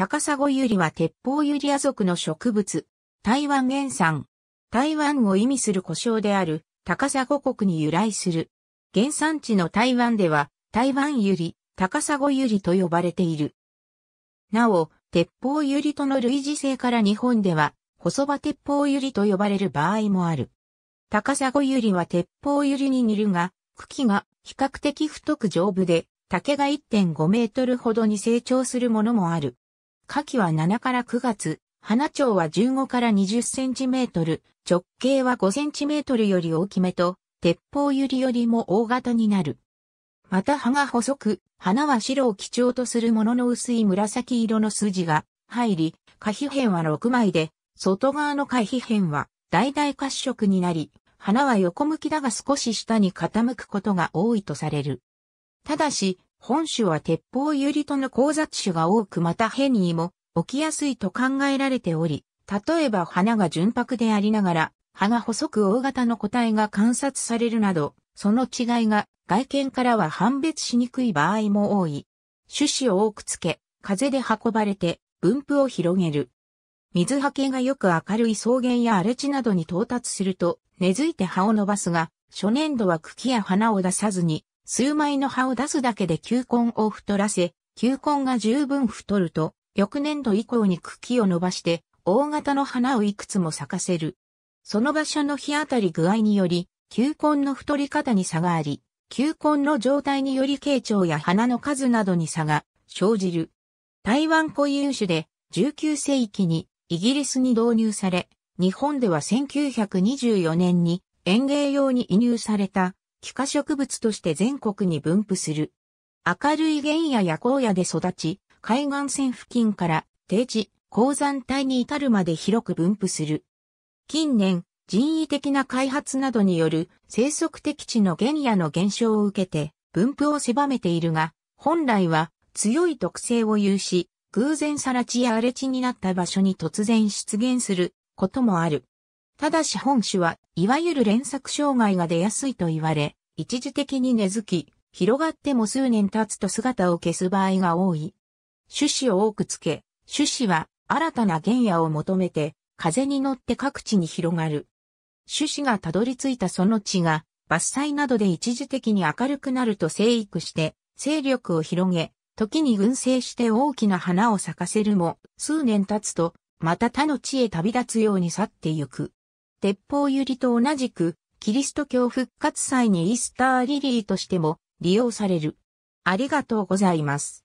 高砂ユリは鉄砲ユリア属の植物。台湾原産。台湾を意味する故障である高砂国に由来する。原産地の台湾では台湾ユリ、高砂ユリと呼ばれている。なお、鉄砲ユリとの類似性から日本では細葉鉄砲ユリと呼ばれる場合もある。高砂ユリは鉄砲ユリに似るが、茎が比較的太く丈夫で、竹が1.5メートルほどに成長するものもある。夏季は7から9月、花長は15から20センチメートル、直径は5センチメートルより大きめと、鉄砲ゆりよりも大型になる。また葉が細く、花は白を基調とするものの薄い紫色の筋が入り、花皮片は6枚で、外側の花皮片は大々褐色になり、花は横向きだが少し下に傾くことが多いとされる。ただし、本種は鉄砲ユリとの交雑種が多くまた変にも起きやすいと考えられており、例えば花が純白でありながら、葉が細く大型の個体が観察されるなど、その違いが外見からは判別しにくい場合も多い。種子を多くつけ、風で運ばれて分布を広げる。水はけがよく明るい草原や荒れ地などに到達すると根付いて葉を伸ばすが、初年度は茎や花を出さずに数枚の葉を出すだけで球根を太らせ、球根が十分太ると、翌年度以降に茎を伸ばして、大型の花をいくつも咲かせる。その場所の日当たり具合により、球根の太り方に差があり、球根の状態により形状や花の数などに差が生じる。台湾固有種で19世紀にイギリスに導入され、日本では1924年に園芸用に移入された気化植物として全国に分布する。明るい原野や荒野で育ち、海岸線付近から低地、鉱山帯に至るまで広く分布する。近年、人為的な開発などによる生息適地の原野の減少を受けて分布を狭めているが、本来は強い特性を有し、偶然さら地や荒れ地になった場所に突然出現することもある。ただし本種はいわゆる連作障害が出やすいと言われ、一時的に根付き、広がっても数年経つと姿を消す場合が多い。種子を多くつけ、種子は新たな原野を求めて、風に乗って各地に広がる。種子がたどり着いたその地が、伐採などで一時的に明るくなると生育して、勢力を広げ、時に群生して大きな花を咲かせるも、数年経つと、また他の地へ旅立つように去ってゆく。鉄砲百合と同じく、キリスト教復活祭にイースターリリーとしても利用される。ありがとうございます。